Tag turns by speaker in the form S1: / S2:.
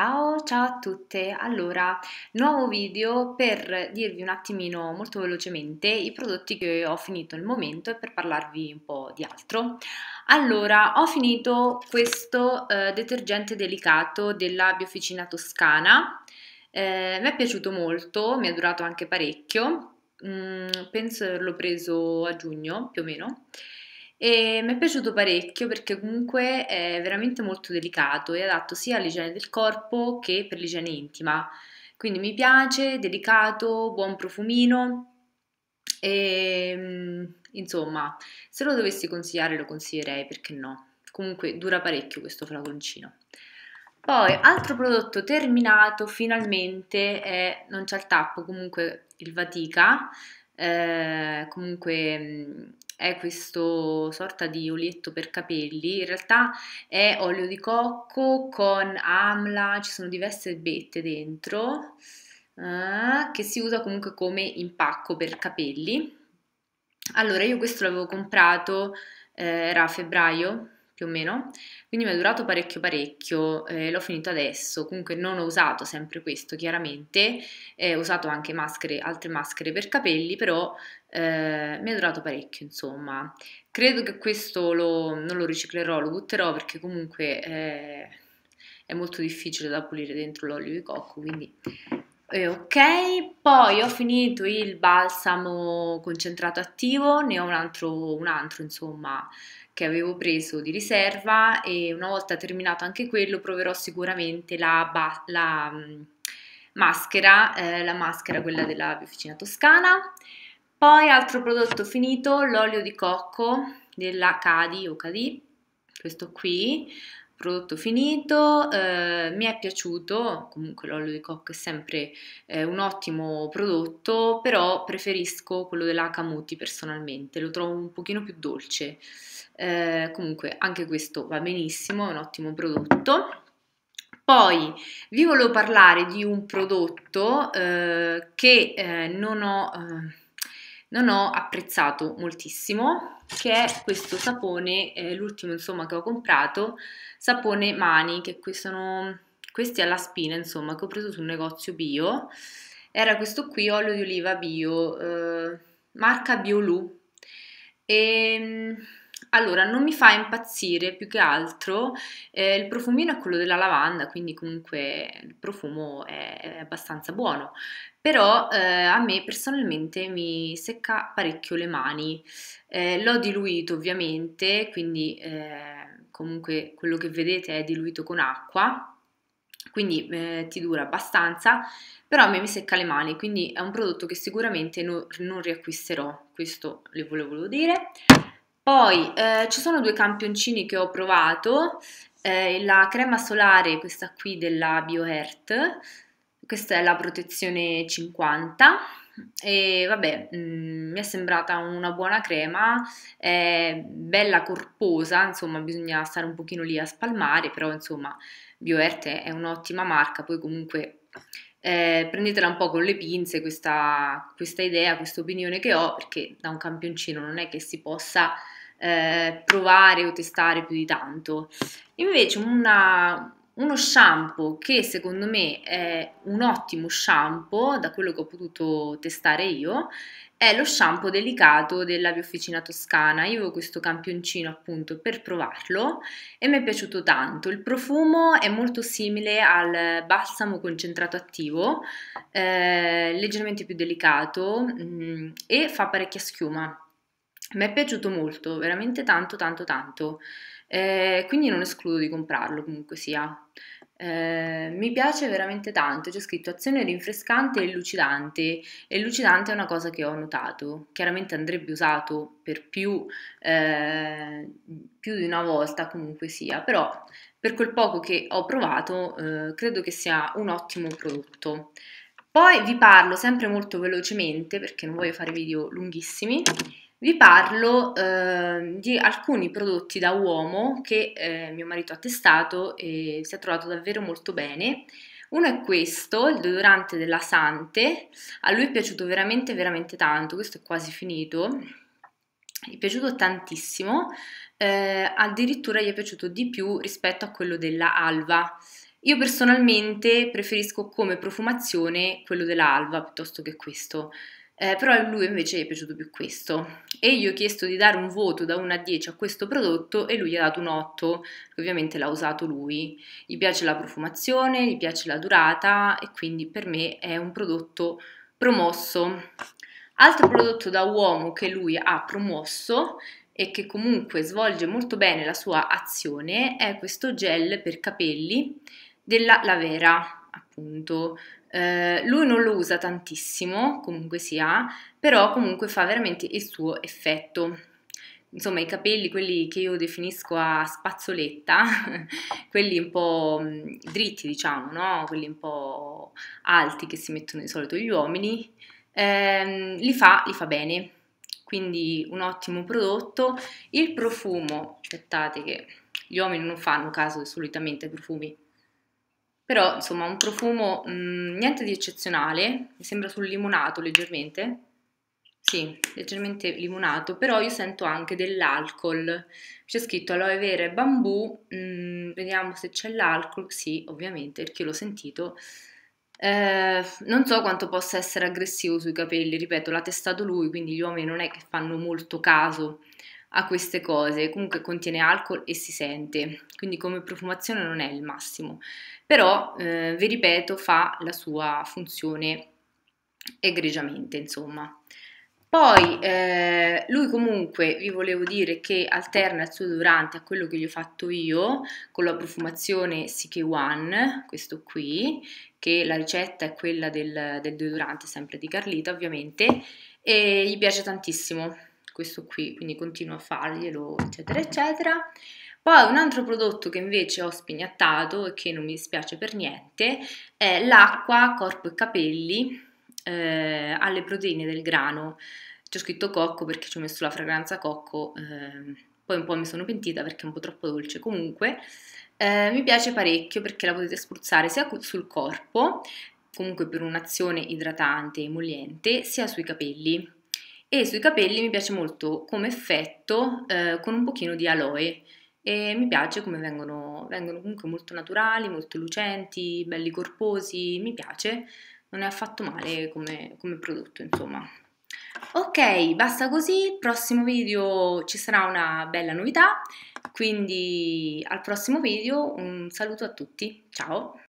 S1: Ciao, ciao a tutte! Allora, nuovo video per dirvi un attimino molto velocemente i prodotti che ho finito il momento e per parlarvi un po' di altro. Allora, ho finito questo eh, detergente delicato della Bioficina Toscana, eh, mi è piaciuto molto, mi è durato anche parecchio, mm, penso di averlo preso a giugno più o meno. E mi è piaciuto parecchio perché comunque è veramente molto delicato e adatto sia all'igiene del corpo che per l'igiene intima. Quindi mi piace, delicato, buon profumino e ehm, insomma, se lo dovessi consigliare lo consiglierei perché no. Comunque dura parecchio questo flaconcino. Poi, altro prodotto terminato finalmente è, non c'è il tappo, comunque il Vatica, eh, comunque mm, è questo sorta di olietto per capelli, in realtà è olio di cocco con amla, ci sono diverse bette dentro, eh, che si usa comunque come impacco per capelli. Allora io questo l'avevo comprato, eh, era a febbraio, più o meno, quindi mi è durato parecchio parecchio, eh, l'ho finito adesso, comunque non ho usato sempre questo chiaramente, eh, ho usato anche maschere, altre maschere per capelli, però eh, mi è durato parecchio insomma, credo che questo lo, non lo riciclerò, lo butterò perché comunque eh, è molto difficile da pulire dentro l'olio di cocco, quindi eh, ok, poi ho finito il balsamo concentrato attivo, ne ho un altro, un altro insomma, che avevo preso di riserva e una volta terminato anche quello proverò sicuramente la, ba- la mm, maschera, eh, la maschera quella della Bioficina Toscana. Poi altro prodotto finito, l'olio di cocco della Cadi o Cadi, questo qui, prodotto finito, eh, mi è piaciuto, comunque l'olio di cocco è sempre eh, un ottimo prodotto, però preferisco quello della Camuti personalmente, lo trovo un pochino più dolce eh, comunque anche questo va benissimo, è un ottimo prodotto. Poi vi volevo parlare di un prodotto eh, che eh, non, ho, eh, non, ho, apprezzato moltissimo, che è questo sapone, l'ultimo insomma che ho comprato, sapone mani, che sono questi alla spina insomma, che ho preso su un negozio bio. Era questo qui, olio di oliva bio, eh, marca Biolu. E ehm, allora, non mi fa impazzire più che altro, eh, il profumino è quello della lavanda, quindi comunque il profumo è, è abbastanza buono, però eh, a me personalmente mi secca parecchio le mani. Eh, l'ho diluito ovviamente, quindi eh, comunque quello che vedete è diluito con acqua, quindi eh, ti dura abbastanza, però a me mi secca le mani, quindi è un prodotto che sicuramente no, non riacquisterò, questo le volevo dire. Poi eh, ci sono due campioncini che ho provato, eh, la crema solare, questa qui della BioHeart, questa è la protezione 50 e vabbè mh, mm, mi è sembrata una buona crema, è bella corposa, insomma bisogna stare un pochino lì a spalmare, però insomma BioHeart è un'ottima marca, poi comunque eh, prendetela un po' con le pinze questa, questa idea, questa opinione che ho, perché da un campioncino non è che si possa eh, provare o testare più di tanto. Invece una, uno shampoo che secondo me è un ottimo shampoo, da quello che ho potuto testare io, è lo shampoo delicato della Biofficina Toscana. Io avevo questo campioncino appunto per provarlo e mi è piaciuto tanto. Il profumo è molto simile al balsamo concentrato attivo, eh, leggermente più delicato mh, mm, e fa parecchia schiuma. Mi è piaciuto molto, veramente tanto tanto tanto. Eh, quindi non escludo di comprarlo comunque sia. Eh, mi piace veramente tanto, c'è scritto azione rinfrescante e lucidante e lucidante è una cosa che ho notato, chiaramente andrebbe usato per più, eh, più di una volta comunque sia, però per quel poco che ho provato eh, credo che sia un ottimo prodotto. Poi vi parlo sempre molto velocemente perché non voglio fare video lunghissimi vi parlo eh, di alcuni prodotti da uomo che eh, mio marito ha testato e si è trovato davvero molto bene. Uno è questo, il deodorante della Sante, a lui è piaciuto veramente veramente tanto, questo è quasi finito, gli è piaciuto tantissimo, eh, addirittura gli è piaciuto di più rispetto a quello della Alva. Io personalmente preferisco come profumazione quello della Alva piuttosto che questo eh, però a lui invece è piaciuto più questo e gli ho chiesto di dare un voto da 1 a 10 a questo prodotto e lui gli ha dato un 8, ovviamente l'ha usato lui, gli piace la profumazione, gli piace la durata e quindi per me è un prodotto promosso. Altro prodotto da uomo che lui ha promosso e che comunque svolge molto bene la sua azione è questo gel per capelli della Lavera, appunto eh, lui non lo usa tantissimo, comunque sia, però comunque fa veramente il suo effetto. Insomma, i capelli, quelli che io definisco a spazzoletta, quelli un po' mm, dritti, diciamo, no? Quelli un po' alti che si mettono di solito gli uomini, ehm, li, fa, li fa bene. Quindi un ottimo prodotto. Il profumo, aspettate che gli uomini non fanno caso solitamente ai profumi però insomma un profumo mh, mm, niente di eccezionale, mi sembra sul limonato leggermente, sì, leggermente limonato, però io sento anche dell'alcol, c'è scritto aloe vera e bambù, mh, mm, vediamo se c'è l'alcol, sì ovviamente perché l'ho sentito, eh, non so quanto possa essere aggressivo sui capelli, ripeto l'ha testato lui quindi gli uomini non è che fanno molto caso a queste cose, comunque contiene alcol e si sente, quindi come profumazione non è il massimo, però eh, vi ripeto fa la sua funzione egregiamente insomma. Poi eh, lui comunque vi volevo dire che alterna il suo durante a quello che gli ho fatto io con la profumazione CK1, questo qui, che la ricetta è quella del, del deodorante sempre di Carlita ovviamente, e gli piace tantissimo questo qui, quindi continuo a farglielo, eccetera, eccetera. Poi un altro prodotto che invece ho spignattato e che non mi dispiace per niente è l'acqua corpo e capelli eh, alle proteine del grano. C'è scritto cocco perché ci ho messo la fragranza cocco, eh, poi un po' mi sono pentita perché è un po' troppo dolce. Comunque eh, mi piace parecchio perché la potete spruzzare sia sul corpo, comunque per un'azione idratante e emoliente, sia sui capelli e sui capelli mi piace molto come effetto eh, con un pochino di aloe e mi piace come vengono, vengono comunque molto naturali, molto lucenti, belli corposi, mi piace, non è affatto male come, come prodotto insomma. Ok, basta così, prossimo video ci sarà una bella novità, quindi al prossimo video un saluto a tutti, ciao!